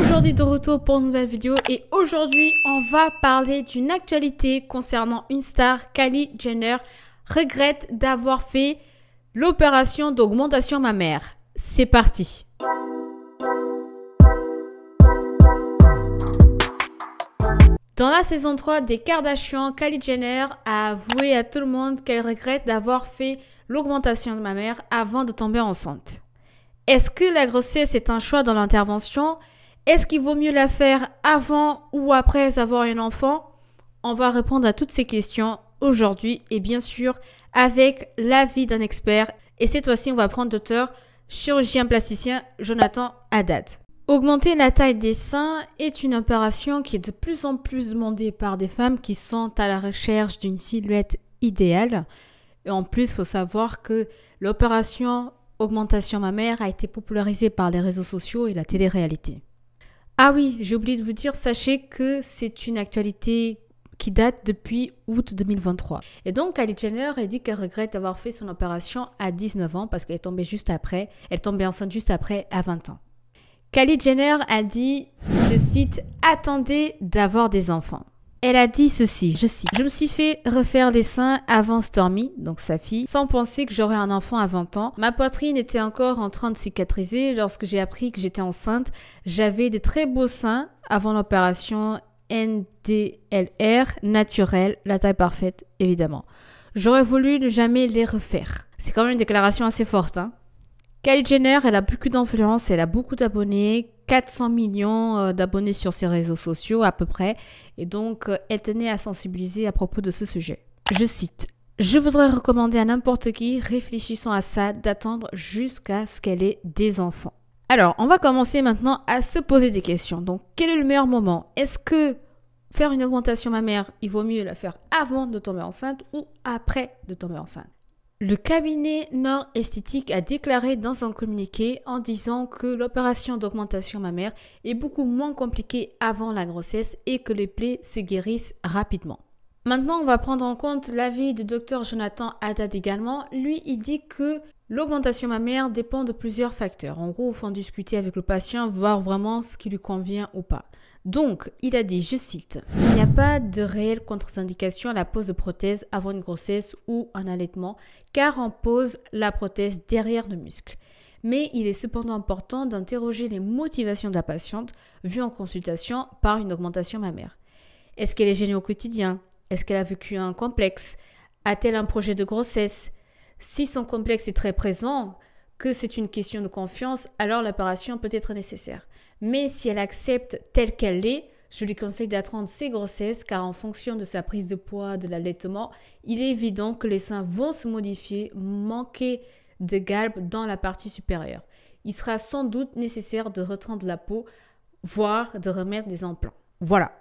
aujourd'hui de retour pour une nouvelle vidéo et aujourd'hui on va parler d'une actualité concernant une star, Kylie Jenner, regrette d'avoir fait l'opération d'augmentation mammaire. C'est parti Dans la saison 3 des Kardashians, Kylie Jenner a avoué à tout le monde qu'elle regrette d'avoir fait l'augmentation de ma mère avant de tomber enceinte. Est-ce que la grossesse est un choix dans l'intervention est-ce qu'il vaut mieux la faire avant ou après avoir un enfant On va répondre à toutes ces questions aujourd'hui et bien sûr avec l'avis d'un expert. Et cette fois-ci, on va prendre l'auteur chirurgien plasticien Jonathan Haddad. Augmenter la taille des seins est une opération qui est de plus en plus demandée par des femmes qui sont à la recherche d'une silhouette idéale. Et en plus, il faut savoir que l'opération augmentation mammaire a été popularisée par les réseaux sociaux et la télé-réalité. Ah oui, j'ai oublié de vous dire, sachez que c'est une actualité qui date depuis août 2023. Et donc, Kylie Jenner a dit qu'elle regrette d'avoir fait son opération à 19 ans parce qu'elle est tombée juste après, elle tombait enceinte juste après à 20 ans. Kylie Jenner a dit, je cite, attendez d'avoir des enfants. Elle a dit ceci, je cite, Je me suis fait refaire les seins avant Stormy, donc sa fille, sans penser que j'aurais un enfant à 20 ans. Ma poitrine était encore en train de cicatriser lorsque j'ai appris que j'étais enceinte. J'avais des très beaux seins avant l'opération NDLR, naturelle, la taille parfaite, évidemment. J'aurais voulu ne jamais les refaire. C'est quand même une déclaration assez forte, hein. Kylie Jenner, elle a beaucoup d'influence, elle a beaucoup d'abonnés, 400 millions euh, d'abonnés sur ses réseaux sociaux à peu près, et donc euh, elle tenait à sensibiliser à propos de ce sujet. Je cite. Je voudrais recommander à n'importe qui réfléchissant à ça d'attendre jusqu'à ce qu'elle ait des enfants. Alors, on va commencer maintenant à se poser des questions. Donc, quel est le meilleur moment Est-ce que faire une augmentation mammaire, il vaut mieux la faire avant de tomber enceinte ou après de tomber enceinte le cabinet Nord Esthétique a déclaré dans un communiqué en disant que l'opération d'augmentation mammaire est beaucoup moins compliquée avant la grossesse et que les plaies se guérissent rapidement. Maintenant, on va prendre en compte l'avis du docteur Jonathan Haddad également. Lui, il dit que l'augmentation mammaire dépend de plusieurs facteurs. En gros, il faut en discuter avec le patient, voir vraiment ce qui lui convient ou pas. Donc, il a dit, je cite, Il n'y a pas de réelle contre-indication à la pose de prothèse avant une grossesse ou un allaitement, car on pose la prothèse derrière le muscle mais il est cependant important d'interroger les motivations de la patiente vue en consultation par une augmentation mammaire. Est-ce qu'elle est gênée au quotidien est-ce qu'elle a vécu un complexe A-t-elle un projet de grossesse Si son complexe est très présent, que c'est une question de confiance, alors l'apparition peut être nécessaire. Mais si elle accepte telle qu'elle l'est, je lui conseille d'attendre ses grossesses car en fonction de sa prise de poids, de l'allaitement, il est évident que les seins vont se modifier, manquer de galbe dans la partie supérieure. Il sera sans doute nécessaire de retendre la peau, voire de remettre des implants. Voilà,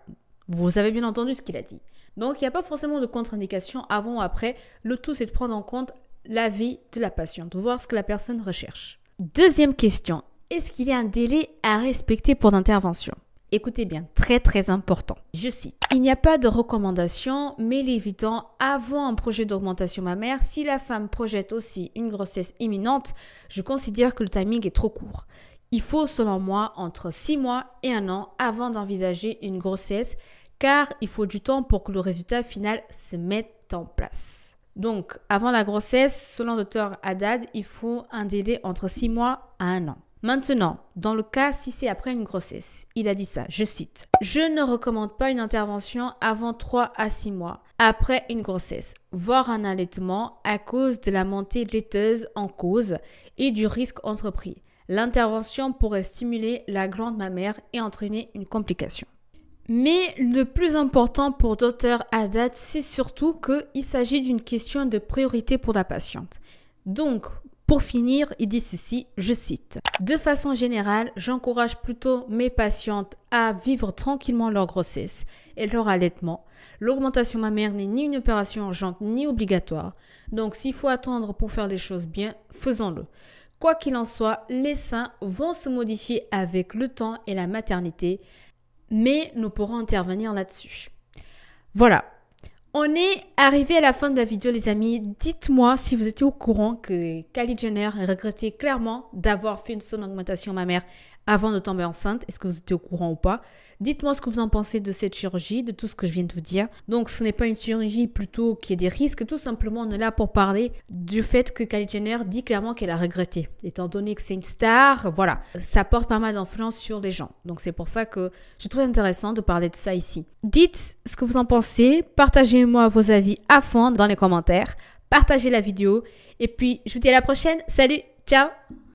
vous avez bien entendu ce qu'il a dit. Donc il n'y a pas forcément de contre-indication avant ou après. Le tout, c'est de prendre en compte l'avis de la patiente, de voir ce que la personne recherche. Deuxième question, est-ce qu'il y a un délai à respecter pour l'intervention Écoutez bien, très très important. Je cite, Il n'y a pas de recommandation, mais l'évitant avant un projet d'augmentation mammaire, si la femme projette aussi une grossesse imminente, je considère que le timing est trop court. Il faut, selon moi, entre 6 mois et 1 an avant d'envisager une grossesse car il faut du temps pour que le résultat final se mette en place. Donc, avant la grossesse, selon le docteur Haddad, il faut un délai entre 6 mois à 1 an. Maintenant, dans le cas si c'est après une grossesse, il a dit ça, je cite, Je ne recommande pas une intervention avant 3 à 6 mois après une grossesse, voire un allaitement à cause de la montée laiteuse en cause et du risque entrepris. L'intervention pourrait stimuler la glande mammaire et entraîner une complication. Mais le plus important pour Dr Haddad, c'est surtout qu'il s'agit d'une question de priorité pour la patiente. Donc, pour finir, il dit ceci, je cite. De façon générale, j'encourage plutôt mes patientes à vivre tranquillement leur grossesse et leur allaitement. L'augmentation mammaire n'est ni une opération urgente ni obligatoire. Donc s'il faut attendre pour faire les choses bien, faisons-le. Quoi qu'il en soit, les seins vont se modifier avec le temps et la maternité mais nous pourrons intervenir là-dessus. Voilà. On est arrivé à la fin de la vidéo, les amis. Dites-moi si vous étiez au courant que Kylie Jenner regrettait clairement d'avoir fait une son augmentation mère avant de tomber enceinte. Est-ce que vous étiez au courant ou pas Dites-moi ce que vous en pensez de cette chirurgie, de tout ce que je viens de vous dire. Donc ce n'est pas une chirurgie plutôt qui est des risques. Tout simplement, on est là pour parler du fait que Kylie Jenner dit clairement qu'elle a regretté. Étant donné que c'est une star, voilà, ça porte pas mal d'influence sur les gens. Donc c'est pour ça que je trouve intéressant de parler de ça ici. Dites ce que vous en pensez. Partagez-moi vos avis à fond dans les commentaires. Partagez la vidéo. Et puis, je vous dis à la prochaine. Salut, ciao